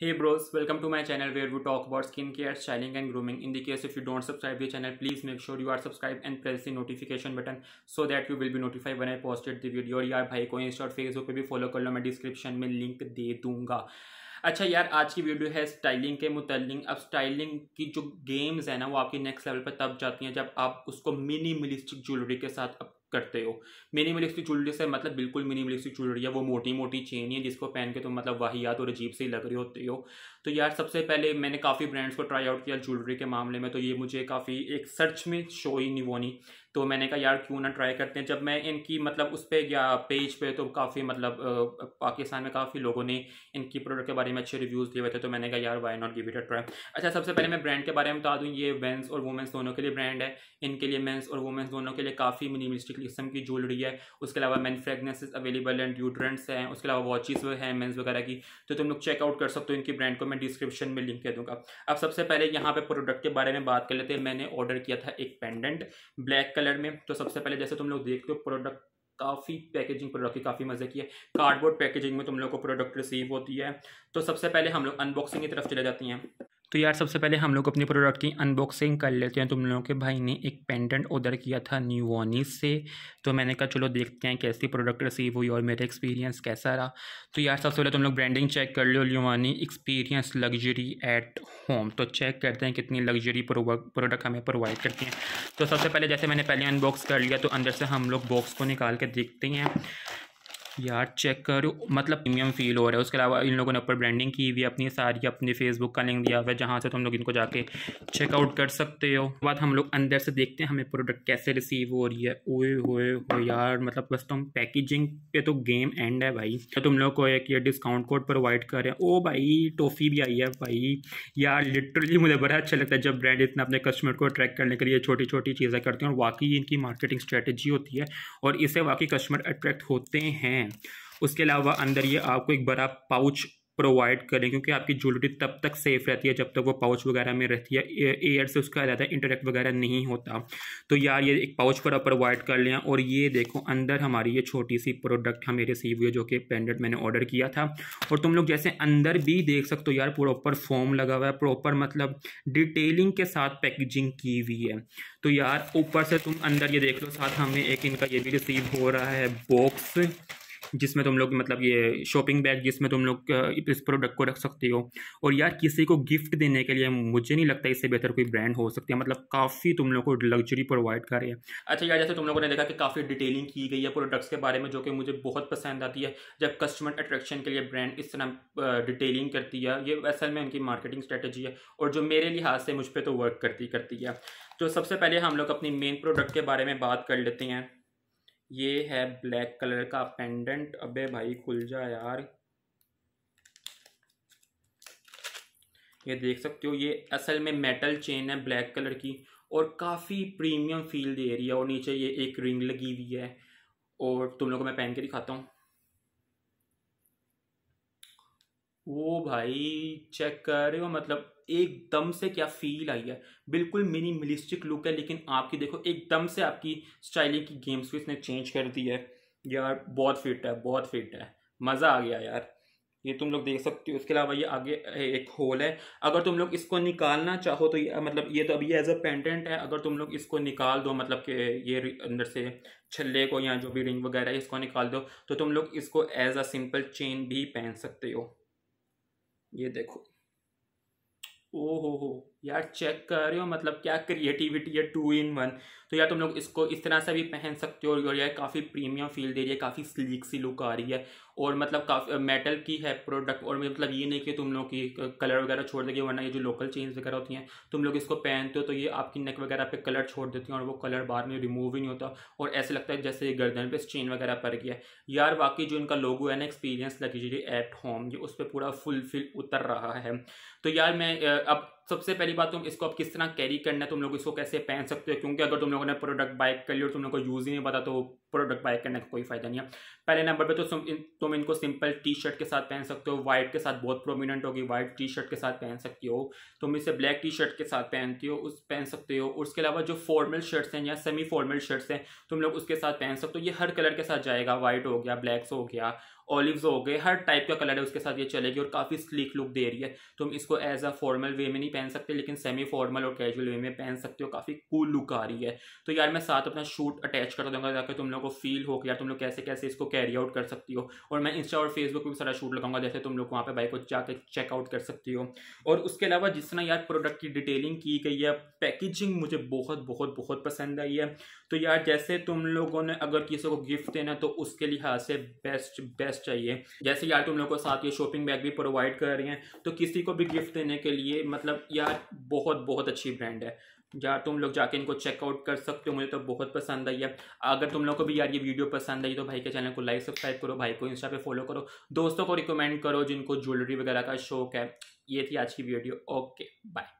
Hey bros, welcome to my channel where we talk about skincare, styling and grooming. In the case if you don't subscribe to the channel, please make sure you are subscribed and press the notification button so that you will be notified when I posted the video. और यार भाई को Insta और Facebook पे भी follow कर लो मैं description में लिंक दे दूंगा अच्छा यार आज की वीडियो है स्टाइलिंग के मुतलिक अब स्टाइलिंग की जो गेम्स है ना वो आपकी नेक्स्ट लेवल पर तब जाती हैं जब आप उसको मिनिमलिस्टिक ज्वेलरी के साथ करते हो मिनिमलिस्टिक ज्वेलरी से मतलब बिल्कुल मिनिमलिस्टिक ज्वेलरी है वो मोटी मोटी चेन है जिसको पहन के तुम मतलब वाहियात और अजीब से लग रहे होते हो तो यार सबसे पहले मैंने काफ़ी ब्रांड्स को ट्राई आउट किया ज्वेलरी के मामले में तो ये मुझे काफ़ी एक सर्च में शो ही नहीं होनी तो मैंने कहा यार क्यों ना ट्राई करते हैं जब मैं इनकी मतलब उस पर या पेज पे तो काफ़ी मतलब पाकिस्तान में काफ़ी लोगों ने इनकी प्रोडक्ट के बारे में अच्छे रिव्यूज़ दिए हुए थे तो मैंने कहा यार why not give it a try अच्छा सबसे पहले मैं ब्रांड के बारे में बता दूँ ये वेंस और वुमेंस दोनों के लिए ब्रांड है इनके लिए मेंस और वुमेंस दोनों के लिए काफ़ी मिनिमलिस्टिक किस्म की ज्वेलरी है उसके अलावा मैन फ्रेगनेस अवेलेबल हैं ड्यूड्रेंट्स हैं उसके अलावा वॉचेस हैं मेन्स वगैरह की तो तुम लोग चेकआउट कर सकते हो इनकी ब्रांड को मैं मैं डिस्क्रिप्शन में लिंक दे दूंगा अब सबसे पहले यहाँ पे प्रोडक्ट के बारे में बात कर लेते हैं मैंने ऑर्डर किया था एक पेंडेंट ब्लैक कलर में तो सबसे पहले जैसे तुम लोग देखते हो प्रोडक्ट काफ़ी पैकेजिंग प्रोडक्ट की काफ़ी मज़े की है कार्डबोर्ड पैकेजिंग में तुम लोग को प्रोडक्ट रिसीव होती है तो सबसे पहले हम लोग अनबॉक्सिंग की तरफ चले जाती हैं तो यार सबसे पहले हम लोग अपने प्रोडक्ट की अनबॉक्सिंग कर लेते हैं तुम लोगों के भाई ने एक पेंडेंट ऑर्डर किया था न्यूवानी से तो मैंने कहा चलो देखते हैं कैसी प्रोडक्ट रिसीव हुई और मेरा एक्सपीरियंस कैसा रहा तो यार सबसे पहले तुम लोग ब्रांडिंग चेक कर लो न्यूवानी एक्सपीरियंस लग्जरी एट होम तो चेक करते हैं कितनी लग्जरी प्रोडक्ट हमें प्रोवाइड करती हैं तो सबसे पहले जैसे मैंने पहले अनबॉक्स कर लिया तो अंदर से हम लोग बॉक्स को निकाल के देखते हैं यार चेक करो मतलब प्रीमियम फील हो रहा है उसके अलावा इन लोगों ने ऊपर ब्रांडिंग की हुई अपनी सारी अपने फेसबुक का लिंक दिया हुआ है जहाँ से तुम लोग इनको जाके चेकआउट कर सकते हो बाद हम लोग अंदर से देखते हैं हमें प्रोडक्ट कैसे रिसीव हो रही है ओए होए हो यार मतलब बस तुम पैकेजिंग पे तो गेम एंड है भाई तो तुम लोग को एक ये डिस्काउंट कोड प्रोवाइड करें ओ भाई टॉफ़ी भी आई है भाई यार लिटरली मुझे बड़ा अच्छा लगता है जब ब्रांड इतना अपने कस्टमर को अट्रैक्ट करने के लिए छोटी छोटी चीज़ें करते हैं और वाकई इनकी मार्केटिंग स्ट्रेटेजी होती है और इससे वाकई कस्टमर अट्रैक्ट होते हैं हैं उसके अलावा अंदर ये आपको एक बड़ा पाउच प्रोवाइड करें क्योंकि आपकी ज्वेलरी तब तक सेफ रहती है जब तक वो पाउच वगैरह में रहती है एयर से उसका ज़्यादा इंटरेक्ट वगैरह नहीं होता तो यार ये एक पाउच पर प्रोवाइड कर लें और ये देखो अंदर हमारी ये छोटी सी प्रोडक्ट हमें रिसीव हुई जो कि पेंडेंट मैंने ऑर्डर किया था और तुम लोग जैसे अंदर भी देख सकते हो यार प्रॉपर फॉर्म लगा हुआ है प्रॉपर मतलब डिटेलिंग के साथ पैकेजिंग की हुई है तो यार ऊपर से तुम अंदर ये देख लो साथ हमें एक इनका ये भी रिसीव हो रहा है बॉक्स जिसमें तुम लोग मतलब ये शॉपिंग बैग जिसमें तुम लोग इस प्रोडक्ट को रख सकते हो और यार किसी को गिफ्ट देने के लिए मुझे नहीं लगता इससे बेहतर कोई ब्रांड हो सकती है मतलब काफ़ी तुम लोग को लग्जरी प्रोवाइड कर रही है अच्छा यार जैसे तुम लोगों ने देखा कि काफ़ी डिटेलिंग की गई है प्रोडक्ट्स के बारे में जो कि मुझे बहुत पसंद आती है जब कस्टमर अट्रैक्शन के लिए ब्रांड इस तरह डिटेलिंग करती है ये असल में उनकी मार्केटिंग स्ट्रेटेजी है और जो मेरे लिहाज से मुझ पर तो वर्क करती करती है तो सबसे पहले हम लोग अपनी मेन प्रोडक्ट के बारे में बात कर लेते हैं ये है ब्लैक कलर का पेंडेंट अबे भाई खुल जा यार ये देख सकते हो ये असल में मेटल चेन है ब्लैक कलर की और काफ़ी प्रीमियम फील दे रही है और नीचे ये एक रिंग लगी हुई है और तुम लोगों को मैं पहन के दिखाता हूँ ओ भाई चेक कर रहे हो मतलब एकदम से क्या फील आई है बिल्कुल मिनी मिलिस्टिक लुक है लेकिन आपकी देखो एकदम से आपकी स्टाइलिंग की गेम्स को इसने चेंज कर दी है यार बहुत फिट है बहुत फिट है मज़ा आ गया यार ये तुम लोग देख सकते हो उसके अलावा ये आगे एक होल है अगर तुम लोग इसको निकालना चाहो तो ये मतलब ये तो अभी एज अ पेंडेंट है अगर तुम लोग इसको निकाल दो मतलब कि ये अंदर से छल्ले को या जो भी रिंग वगैरह इसको निकाल दो तो तुम लोग इसको एज अ सिंपल चेन भी पहन सकते हो ये देखो ओ हो हो यार चेक कर रहे हो मतलब क्या क्रिएटिविटी है टू इन वन तो यार तुम लोग इसको इस तरह से भी पहन सकते हो और यार काफ़ी प्रीमियम फील दे रही है काफ़ी स्लीक सी लुक आ रही है और मतलब काफ़ी मेटल की है प्रोडक्ट और मतलब ये नहीं कि तुम लोग की कलर वगैरह छोड़ देगी वरना ये जो लोकल चेंज वगैरह होती हैं तुम लोग इसको पहनते हो तो ये आपकी नेक वगैरह पे कलर छोड़ देती हैं और वो कलर बाद में रिमूव ही नहीं होता और ऐसे लगता है जैसे ये गर्दन पर चेन वगैरह पड़ गया यार बाकी जो इनका लोगो है ना एक्सपीरियंस लगी एट होम ये उस पर पूरा फुलफिल उतर रहा है तो यार मैं अब सबसे पहली बात तुम इसको अब किस तरह कैरी करना है तुम लोग इसको कैसे पहन सकते हो क्योंकि अगर तुम लोगों ने प्रोडक्ट बाय कर लिया और तुम लोग को यूज़ ही नहीं पता तो प्रोडक्ट बाय करने का कोई फायदा नहीं है पहले नंबर पे तो तुम इन, तुम इनको सिंपल टी शर्ट के साथ पहन सकते हो वाइट के साथ बहुत प्रोमिनेंट होगी वाइट टी शर्ट के साथ पहन सकती हो तुम इसे ब्लैक टी शर्ट के साथ पहनती हो उस पहन सकते हो उसके अलावा जो फॉर्मल शर्ट्स हैं या सेमी फॉर्मल शर्ट्स हैं तुम लोग उसके साथ पहन सकते हो ये हर कलर के साथ जाएगा वाइट हो गया ब्लैक्स हो गया ऑलिव हो गए हर टाइप का कलर है उसके साथ ये चलेगी और काफ़ी स्लीक लुक दे रही है तुम तो इसको एज अ फॉर्मल वे में नहीं पहन सकते लेकिन सेमी फॉर्मल और कैजुअल वे में पहन सकते हो काफ़ी कूल लुक आ रही है तो यार मैं साथ अपना शूट अटैच कर दूंगा ताकि तुम लोग को फील हो कि यार तुम लोग कैसे कैसे इसको कैरी आउट कर सकती हो और मैं इंस्टा और फेसबुक पर भी सारा शूट लगाऊंगा जैसे तुम लोग वहाँ पर बाइक को जाकर चेकआउट कर सकती हो और उसके अलावा जिस तरह यार प्रोडक्ट की डिटेलिंग की गई है पैकेजिंग मुझे बहुत बहुत बहुत पसंद आई है तो यार जैसे तुम लोगों ने अगर किसी को गिफ्ट देना तो उसके लिहाज से बेस्ट बेस्ट बेस्ट चाहिए जैसे यार तुम लोग को साथ ये शॉपिंग बैग भी प्रोवाइड कर रही हैं तो किसी को भी गिफ्ट देने के लिए मतलब यार बहुत बहुत अच्छी ब्रांड है यार तुम लोग जाके इनको चेकआउट कर सकते हो मुझे तो बहुत पसंद आई है अगर तुम लोग को भी यार ये वीडियो पसंद आई तो भाई के चैनल को लाइक सब्सक्राइब करो भाई को इंस्टा पे फॉलो करो दोस्तों को रिकमेंड करो जिनको ज्वेलरी वगैरह का शौक है ये थी आज की वीडियो ओके बाय